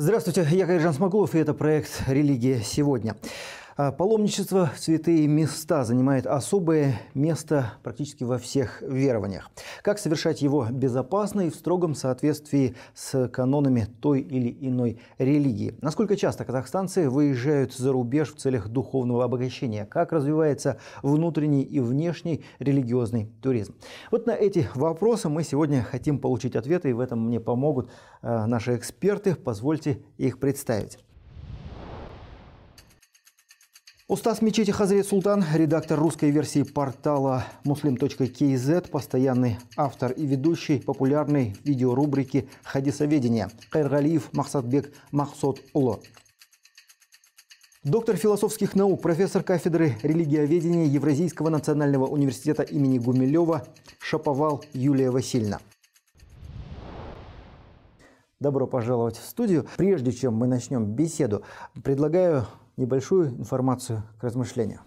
Здравствуйте, я Кайжан Смоглов, и это проект «Религия сегодня». А, паломничество в святые места занимает особое место практически во всех верованиях. Как совершать его безопасно и в строгом соответствии с канонами той или иной религии? Насколько часто казахстанцы выезжают за рубеж в целях духовного обогащения? Как развивается внутренний и внешний религиозный туризм? Вот на эти вопросы мы сегодня хотим получить ответы, и в этом мне помогут а, наши эксперты. Позвольте их представить. Устас мечети Хазрет Султан, редактор русской версии портала muslim.kz, постоянный автор и ведущий популярной видеорубрики «Хадисоведение» Кайргалиев Махсатбек Махсот Уло. Доктор философских наук, профессор кафедры религиоведения Евразийского национального университета имени Гумилева Шаповал Юлия Васильевна. Добро пожаловать в студию. Прежде чем мы начнем беседу, предлагаю небольшую информацию к размышлению.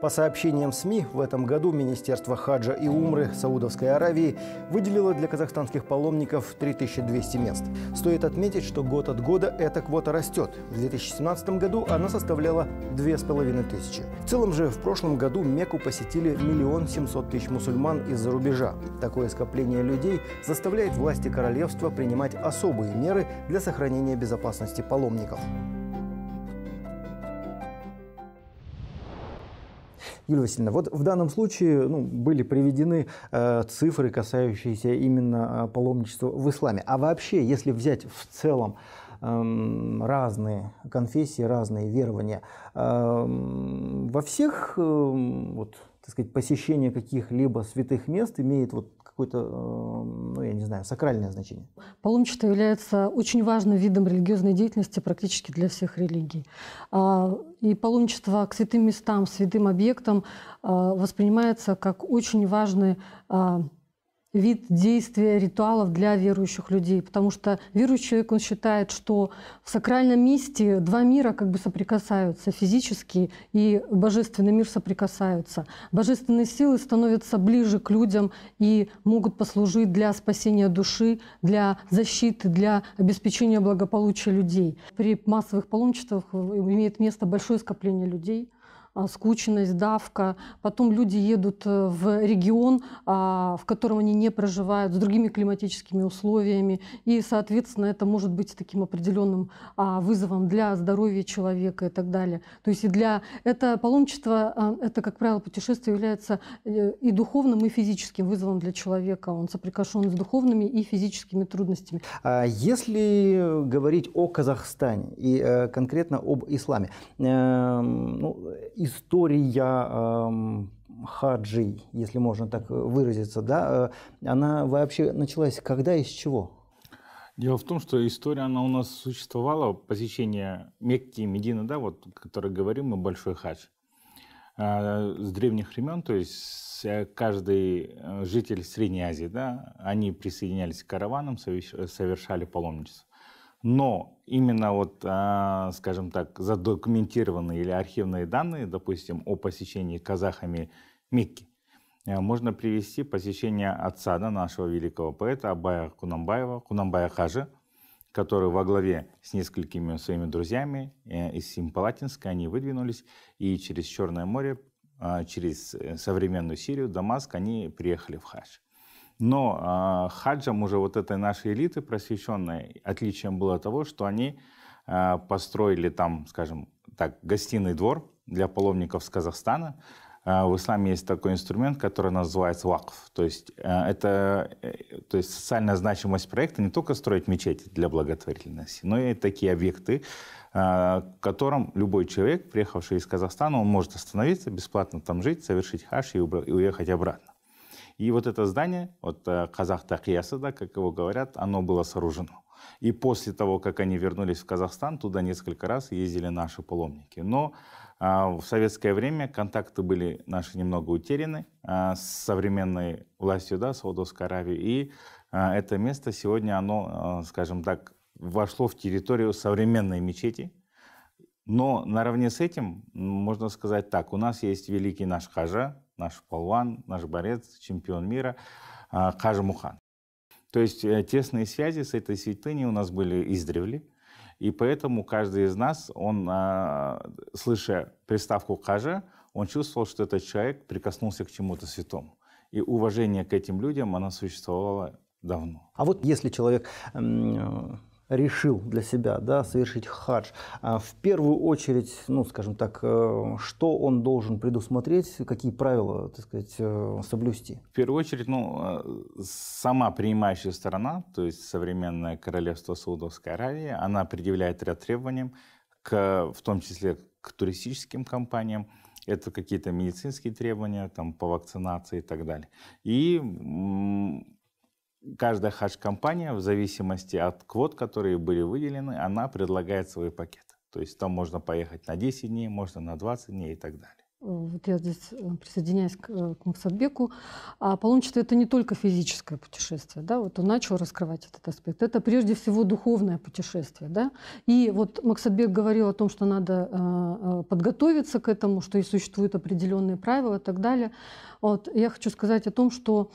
По сообщениям СМИ, в этом году Министерство хаджа и умры Саудовской Аравии выделило для казахстанских паломников 3200 мест. Стоит отметить, что год от года эта квота растет. В 2017 году она составляла 2500. В целом же в прошлом году Мекку посетили миллион семьсот тысяч мусульман из-за рубежа. Такое скопление людей заставляет власти королевства принимать особые меры для сохранения безопасности паломников. Юлия Васильевна, вот в данном случае ну, были приведены э, цифры, касающиеся именно э, паломничества в исламе. А вообще, если взять в целом эм, разные конфессии, разные верования. Эм, во всех эм, вот, так сказать, посещение каких-либо святых мест имеет вот какое-то, эм, ну, я не знаю, сакральное значение. Паломничество является очень важным видом религиозной деятельности практически для всех религий. А, и паломничество к святым местам, святым объектам а, воспринимается как очень важный а, вид действия ритуалов для верующих людей, потому что верующий человек, он считает, что в сакральном месте два мира как бы соприкасаются, физический и божественный мир соприкасаются. Божественные силы становятся ближе к людям и могут послужить для спасения души, для защиты, для обеспечения благополучия людей. При массовых паломничествах имеет место большое скопление людей – а, скучность, давка. Потом люди едут э, в регион, а, в котором они не проживают, с другими климатическими условиями. И, соответственно, это может быть таким определенным а, вызовом для здоровья человека и так далее. То есть и для... Это паломничество, это, как правило, путешествие является э, и духовным, и физическим вызовом для человека. Он соприкошен с духовными и физическими трудностями. Если говорить о Казахстане и э, конкретно об исламе, ну, история эм, хаджи, если можно так э, выразиться, да, э, она вообще началась когда и с чего? Дело в том, что история, она у нас существовала, посещение Мекки и Медины, да, вот, о которой говорим, мы большой хадж. А, с древних времен, то есть э, каждый житель Средней Азии, да, они присоединялись к караванам, совершали паломничество. Но именно вот, а, скажем так, задокументированные или архивные данные, допустим, о посещении казахами Мекки, а, можно привести посещение отца да, нашего великого поэта Абая Кунамбаева, Кунамбая Хажа, который во главе с несколькими своими друзьями э, из Симпалатинска, они выдвинулись и через Черное море, а, через э, современную Сирию, Дамаск, они приехали в Хаж. Но э, хаджам уже вот этой нашей элиты просвещенной отличием было того, что они э, построили там, скажем так, гостиный двор для паломников с Казахстана. Э, в исламе есть такой инструмент, который называется вакф. То есть э, это э, то есть социальная значимость проекта не только строить мечети для благотворительности, но и такие объекты, к которым любой человек, приехавший из Казахстана, он может остановиться, бесплатно там жить, совершить хаш и уехать обратно. И вот это здание, вот э, казах Тахьяса, да, как его говорят, оно было сооружено. И после того, как они вернулись в Казахстан, туда несколько раз ездили наши паломники. Но а, в советское время контакты были наши немного утеряны а, с современной властью да, Саудовской Аравии. И а, это место сегодня, оно, скажем так, вошло в территорию современной мечети. Но наравне с этим, можно сказать так, у нас есть великий наш хажа, наш полван, наш борец, чемпион мира а, Кажи Мухан. То есть э, тесные связи с этой святыней у нас были издревле, и поэтому каждый из нас, он, а, слыша приставку «кажа», он чувствовал, что этот человек прикоснулся к чему-то святому. И уважение к этим людям, оно существовало давно. А вот если человек решил для себя да, совершить хадж, а в первую очередь, ну, скажем так, э, что он должен предусмотреть, какие правила, так сказать, э, соблюсти? В первую очередь, ну, э, сама принимающая сторона, то есть современное королевство Саудовской Аравии, она предъявляет ряд требований, к, в том числе к туристическим компаниям, это какие-то медицинские требования там, по вакцинации и так далее. И каждая хедж-компания, в зависимости от квот, которые были выделены, она предлагает свои пакеты. То есть там можно поехать на 10 дней, можно на 20 дней и так далее. Э, вот я здесь э, присоединяюсь к, э, к Максатбеку. А паломничество – это не только физическое путешествие. Да? Вот он начал раскрывать этот аспект. Это прежде всего духовное путешествие. Да? И вот Максатбек говорил о том, что надо подготовиться к этому, что и существуют определенные правила и так далее. Вот я хочу сказать о том, что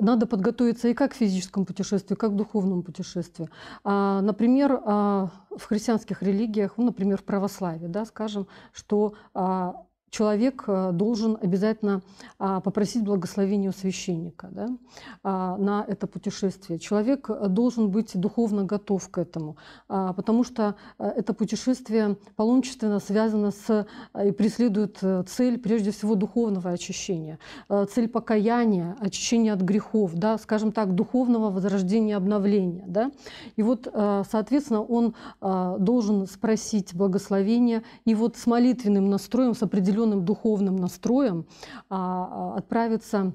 надо подготовиться и как к физическому путешествию, как к духовному путешествию. А, например, а, в христианских религиях, ну, например, в православии, да, скажем, что а, человек э, должен обязательно а, попросить благословения у священника да, а, на это путешествие. Человек э, должен быть духовно готов к этому, а, потому что э, это путешествие паломничественно связано с и преследует цель прежде всего духовного очищения, цель покаяния, очищения от грехов, да, скажем так, духовного возрождения, обновления. Да. И вот, соответственно, он должен спросить благословения и вот с молитвенным настроем, с определенным определенным духовным настроем а, а, отправиться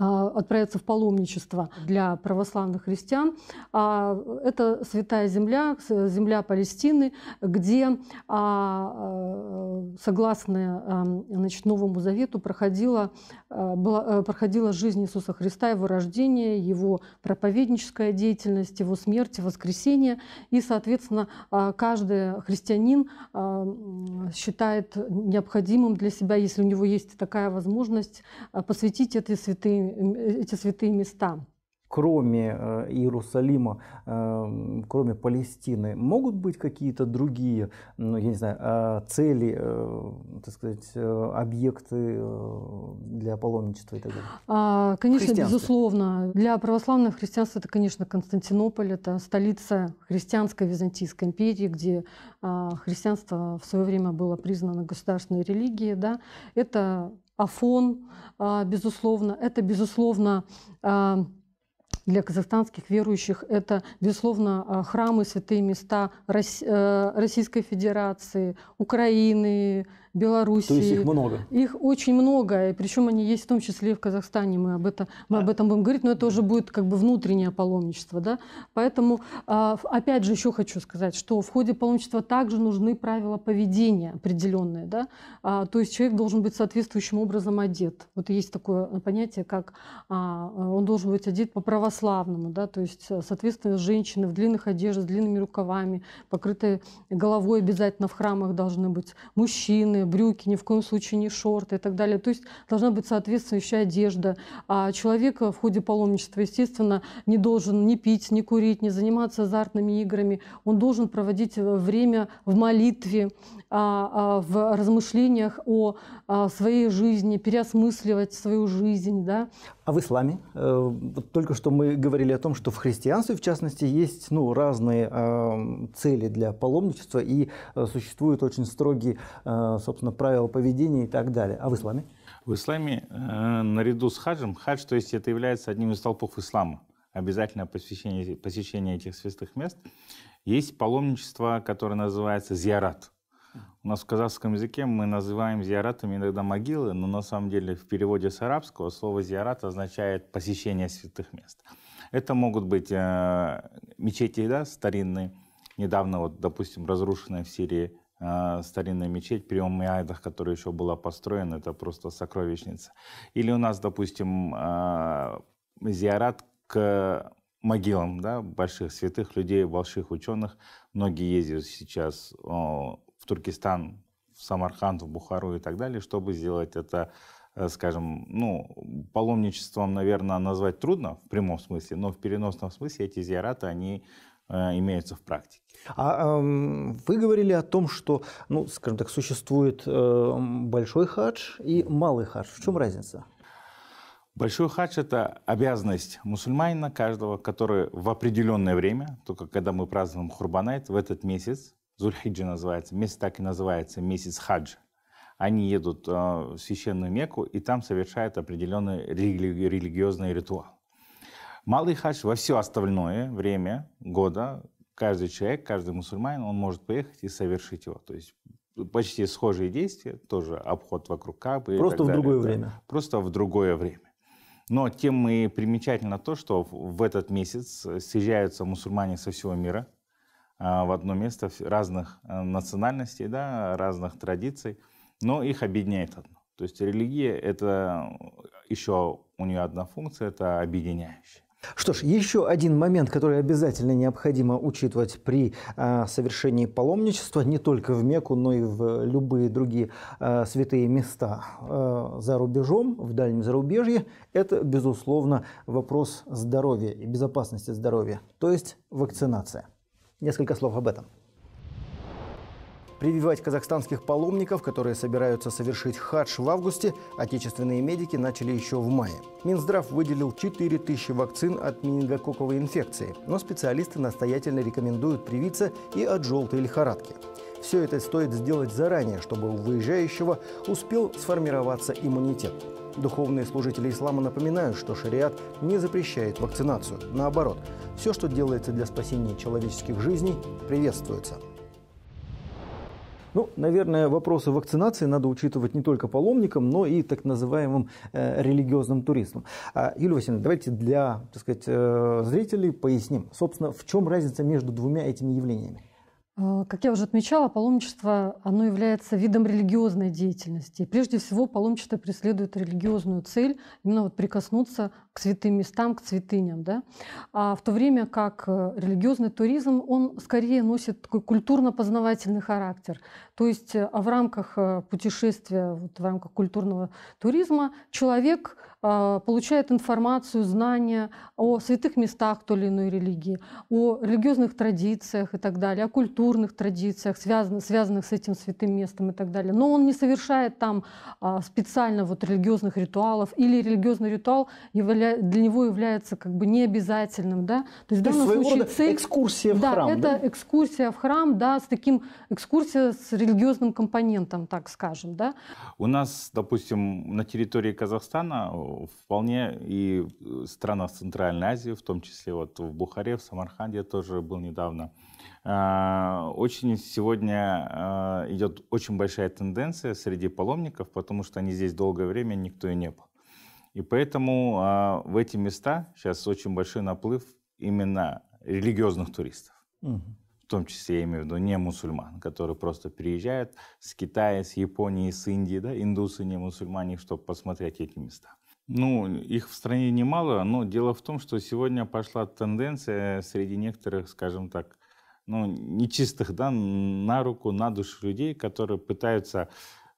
а, отправиться в паломничество для православных христиан. А, это святая земля, земля Палестины, где, а, согласно значит, Новому Завету, проходила, была, э, проходила жизнь Иисуса Христа, его рождение, его проповедническая деятельность, его смерть, воскресение. И, соответственно, каждый христианин считает необходимым для себя, если у него есть такая возможность, посвятить этой святыне эти святые места кроме э, Иерусалима, э, кроме Палестины, могут быть какие-то другие, ну, я не знаю, э, цели, так сказать, объекты для паломничества и так далее? А, конечно, безусловно. Для православного христианства это, конечно, Константинополь, это столица христианской Византийской империи, где а, христианство в свое время было признано государственной религией. Да? Это Афон, а, безусловно. Это, безусловно, для казахстанских верующих это, безусловно, а, храмы, святые места э, Российской Федерации, Украины, Беларуси То есть их много? Их очень много, и причем они есть в том числе и в Казахстане, мы об этом, мы об этом будем говорить, но это уже будет как бы внутреннее паломничество. Да? Поэтому, а, опять же, еще хочу сказать, что в ходе паломничества также нужны правила поведения определенные. Да? А, то есть человек должен быть соответствующим образом одет. Вот есть такое понятие, как а, он должен быть одет по-православному, да? то есть, соответственно, женщины в длинных одеждах, с длинными рукавами, покрытые головой обязательно в храмах должны быть, мужчины, длинные брюки, ни в коем случае не шорты и так далее. То есть должна быть соответствующая одежда. А человек в ходе паломничества, естественно, не должен ни пить, ни курить, ни заниматься азартными играми. Он должен проводить э, время в молитве, а, а, в размышлениях о а, своей жизни, переосмысливать свою жизнь. Да? А в исламе? Э, только что мы говорили о том, что в христианстве, в частности, есть ну, разные цели для паломничества, и э, существуют очень строгие собственно, правила поведения и так далее. А в исламе? В исламе э, наряду с хаджем, хадж, то есть это является одним из толпов ислама, обязательное посещение, посещение этих святых мест. Есть паломничество, которое называется зиарат. У нас в казахском языке мы называем зиаратами иногда могилы, но на самом деле в переводе с арабского слово зиарат означает посещение святых мест. Это могут быть э, мечети да, старинные, недавно, вот, допустим, разрушенная в Сирии а, старинная мечеть при Умайдах, которая еще была построена, это просто сокровищница. Или у нас, допустим, а, зиарат к могилам да, больших святых людей, больших ученых. Многие ездят сейчас в Туркестан, в Самарканд, в Бухару и так далее, чтобы сделать это э, скажем, ну, паломничеством, наверное, назвать трудно в прямом смысле, но в переносном смысле эти зиараты, они Э, имеются в практике. А э, вы говорили о том, что, ну, скажем так, существует э, большой хадж и малый хадж. В чем разница? Большой хадж – это обязанность мусульманина каждого, который в определенное время, только когда мы празднуем Хурбанайт, в этот месяц, Зульхиджи называется, месяц так и называется, месяц хаджа, они едут э, в священную Мекку и там совершают определенный религи- религиозный ритуал. Малый хадж во все остальное время года каждый человек, каждый мусульманин, он может поехать и совершить его. То есть почти схожие действия, тоже обход вокруг Кабы. Просто и так в далее. другое время. Просто в другое время. Но тем и примечательно то, что в этот месяц съезжаются мусульмане со всего мира а, в одно место разных э, национальностей, да, разных традиций, но их объединяет одно. То есть религия — это э, еще у нее одна функция — это объединяющая. Что ж, еще один момент, который обязательно необходимо учитывать при э, совершении паломничества, не только в Мекку, но и в любые другие э, святые места э, за рубежом, в дальнем зарубежье, это, безусловно, вопрос здоровья и безопасности здоровья, то есть вакцинация. Несколько слов об этом. Прививать казахстанских паломников, которые собираются совершить хадж в августе, отечественные медики начали еще в мае. Минздрав выделил 4 тысячи вакцин от менингококковой инфекции, но специалисты настоятельно рекомендуют привиться и от желтой лихорадки. Все это стоит сделать заранее, чтобы у выезжающего успел сформироваться иммунитет. Духовные служители ислама напоминают, что шариат не запрещает вакцинацию. Наоборот, все, что делается для спасения человеческих жизней, приветствуется. Ну, наверное, вопросы вакцинации надо учитывать не только паломникам, но и так называемым э, религиозным туристам. А, Юлия Васильевна, давайте для так сказать, э, зрителей поясним, собственно, в чем разница между двумя этими явлениями. Э, как я уже отмечала, паломничество оно является видом религиозной деятельности. прежде всего, паломничество преследует религиозную цель именно вот прикоснуться к святым местам, к святыням. Да? А в то время как э, религиозный туризм, он скорее носит такой культурно-познавательный характер. То есть э, в рамках э, путешествия, вот в рамках культурного туризма человек получает информацию, знания о святых местах той или иной религии, о религиозных традициях и так далее, о культурных традициях, связанных, связанных с этим святым местом и так далее. Но он не совершает там а, специально вот религиозных ритуалов или религиозный ритуал является явля... для него является как бы необязательным, да. То есть, То в данном есть случае цель... экскурсия в да, храм, это да? экскурсия в храм, да, с таким экскурсия с религиозным компонентом, так скажем, да. У нас, допустим, на территории Казахстана вполне и э, страна странах Центральной Азии, в том числе вот в Бухаре, в Самарханде тоже был недавно. А, очень сегодня а, идет очень большая тенденция среди паломников, потому что они здесь долгое время никто и не был. И поэтому а, в эти места сейчас очень большой наплыв именно религиозных туристов. Угу. В том числе я имею в виду не мусульман, которые просто приезжают с Китая, с Японии, с Индии, да, индусы, не мусульмане, чтобы посмотреть эти места. Ну, их в стране немало, но дело в том, что сегодня пошла тенденция среди некоторых, скажем так, ну, нечистых, да, на руку, на душу людей, которые пытаются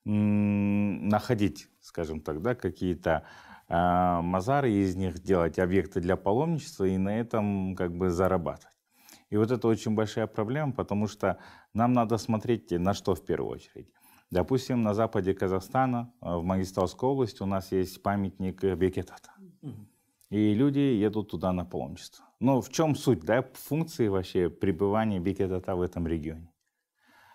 находить, скажем так, да, какие-то а, мазары, из них делать объекты для паломничества и на этом как бы зарабатывать. И вот это очень большая проблема, потому что нам надо смотреть э, на что в первую очередь. Допустим, на западе Казахстана, э, в Магисталской области, у нас есть памятник э, Бекетата. И люди едут туда на паломничество. Но в чем суть, да, функции вообще пребывания Бекетата в этом регионе?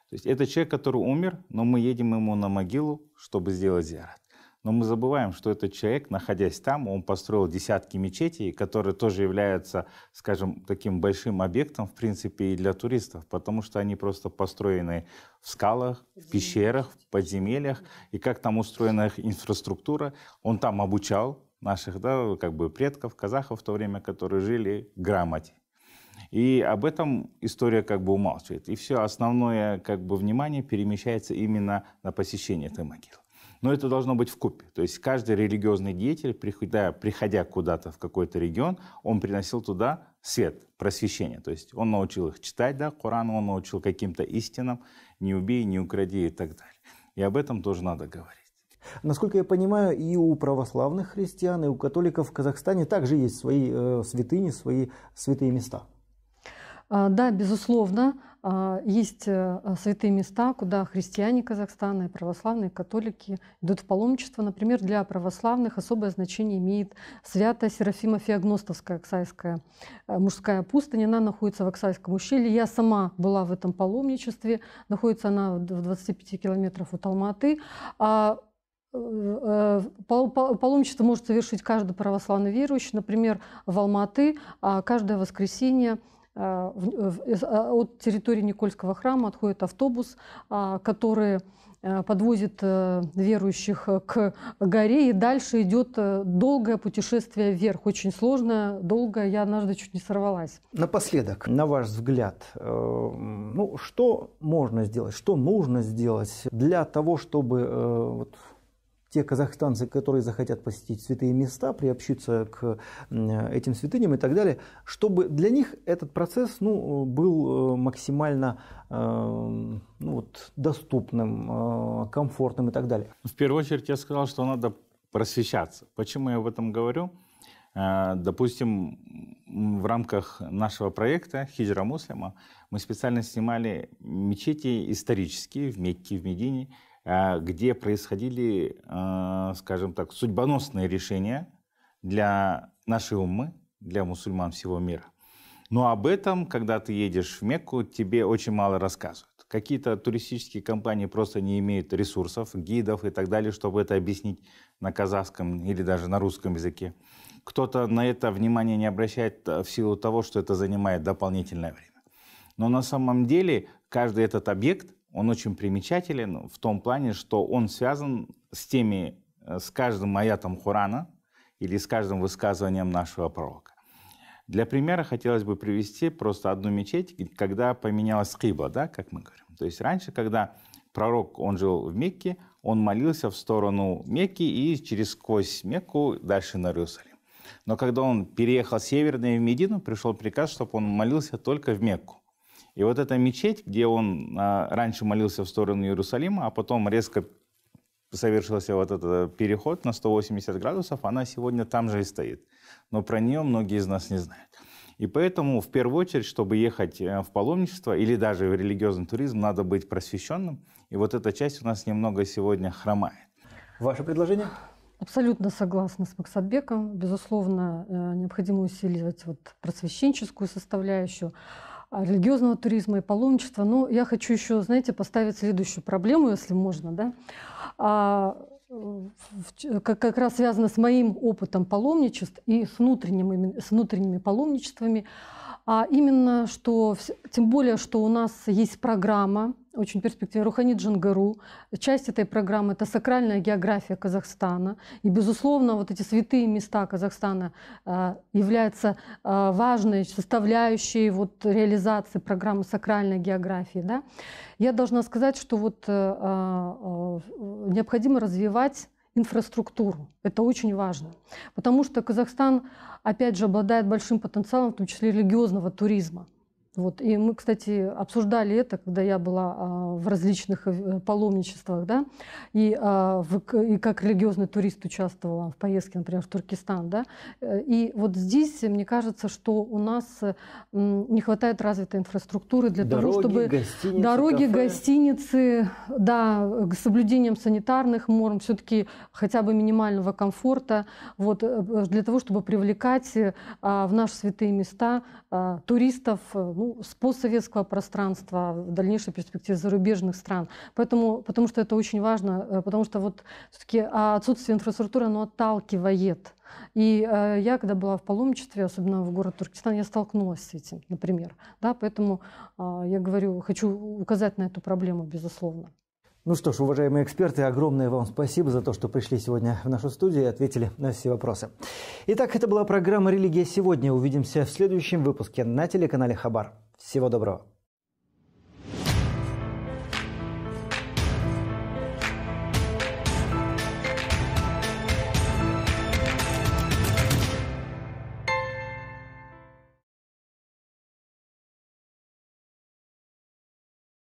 То есть это человек, который умер, но мы едем ему на могилу, чтобы сделать зиарат. Но мы забываем, что этот человек, находясь там, он построил десятки мечетей, которые тоже являются, скажем, таким большим объектом, в принципе, и для туристов, потому что они просто построены в скалах, в пещерах, в подземельях, и как там устроена их инфраструктура. Он там обучал наших, да, как бы предков, казахов в то время, которые жили грамоте. И об этом история как бы умалчивает. И все основное как бы внимание перемещается именно на посещение этой могилы но это должно быть в купе. То есть каждый религиозный деятель, приходя, приходя куда-то в какой-то регион, он приносил туда свет, просвещение. То есть он научил их читать, да, Коран, он научил каким-то истинам, не убей, не укради и так далее. И об этом тоже надо говорить. Насколько я понимаю, и у православных христиан, и у католиков в Казахстане также есть свои э, святыни, свои святые места. А, да, безусловно, а, есть э, святые места, куда христиане Казахстана и православные католики идут в паломничество. Например, для православных особое значение имеет святая Серафима Феогностовская Оксайская э, мужская пустыня. Она находится в Оксайском ущелье. Я сама была в этом паломничестве. Находится она в 25 километров от Алматы. А, э, паломничество может совершить каждый православный верующий. Например, в Алматы каждое воскресенье а, э, а, от территории Никольского храма отходит автобус, а, который э, подвозит э, верующих к горе, и дальше идет долгое путешествие вверх, очень сложное, долгое, я однажды чуть не сорвалась. Напоследок, на ваш взгляд, ну, что можно сделать, что нужно сделать для того, чтобы вот, те казахстанцы, которые захотят посетить святые места, приобщиться к этим святыням и так далее, чтобы для них этот процесс ну, был э, максимально э, ну, вот, доступным, э, комфортным и так далее. В первую очередь я сказал, что надо просвещаться. Почему я об этом говорю? Допустим, в рамках нашего проекта «Хиджра Муслима» мы специально снимали мечети исторические в Мекке, в Медине, а, где происходили, а, скажем так, судьбоносные решения для нашей уммы, для мусульман всего мира. Но об этом, когда ты едешь в Мекку, тебе очень мало рассказывают. Какие-то туристические компании просто не имеют ресурсов, гидов и так далее, чтобы это объяснить на казахском или даже на русском языке. Кто-то на это внимание не обращает а, в силу того, что это занимает дополнительное время. Но на самом деле каждый этот объект он очень примечателен в том плане, что он связан с теми, э, с каждым аятом Хурана или с каждым высказыванием нашего пророка. Для примера хотелось бы привести просто одну мечеть, когда поменялась хибла, да, как мы говорим. То есть раньше, когда пророк, он жил в Мекке, он молился в сторону Мекки и через сквозь Мекку дальше на Иерусалим. Но когда он переехал северный в Медину, пришел приказ, чтобы он молился только в Мекку. И вот эта мечеть, где он а, раньше молился в сторону Иерусалима, а потом резко совершился вот этот э, переход на 180 градусов, она сегодня там же и стоит. Но про нее многие из нас не знают. И поэтому, в первую очередь, чтобы ехать э, в паломничество или даже в религиозный туризм, надо быть просвещенным. И вот эта часть у нас немного сегодня хромает. Ваше предложение? Абсолютно согласна с Максатбеком. Безусловно, э, необходимо усиливать вот просвещенческую составляющую. А, религиозного туризма и паломничества. Но я хочу еще, знаете, поставить следующую проблему, если можно, да. А, как, как раз связано с моим опытом паломничеств и с внутренними, с внутренними паломничествами. А именно, что тем более, что у нас есть программа очень перспективный, Рухани Джангару. Часть этой программы – это сакральная география Казахстана. И, безусловно, вот эти святые места Казахстана э, являются э, важной составляющей вот, реализации программы сакральной географии. Да? Я должна сказать, что вот, э, необходимо развивать инфраструктуру. Это очень важно, потому что Казахстан, опять же, обладает большим потенциалом, в том числе религиозного туризма – вот. И мы, кстати, обсуждали это, когда я была а, в различных э, паломничествах, да, и, а, и как религиозный турист участвовала в поездке, например, в Туркестан, да. Э, и вот здесь, мне кажется, что у нас э, не хватает развитой инфраструктуры для дороги, того, чтобы... Гостиницы, дороги, кафе. гостиницы, да, к соблюдением санитарных норм, все-таки хотя бы минимального комфорта, вот, для того, чтобы привлекать а, в наши святые места туристов, ну, ну, с постсоветского пространства, в дальнейшей перспективе зарубежных стран. Поэтому, потому что это очень важно, э, потому что вот все-таки а, отсутствие инфраструктуры, оно отталкивает. И э, я, когда была в паломничестве, особенно в город Туркестан, я столкнулась с этим, например. Да, поэтому а, я говорю, хочу указать на эту проблему, безусловно. Ну что ж, уважаемые эксперты, огромное вам спасибо за то, что пришли сегодня в нашу студию и ответили на все вопросы. Итак, это была программа «Религия сегодня». Увидимся в следующем выпуске на телеканале «Хабар». Всего доброго.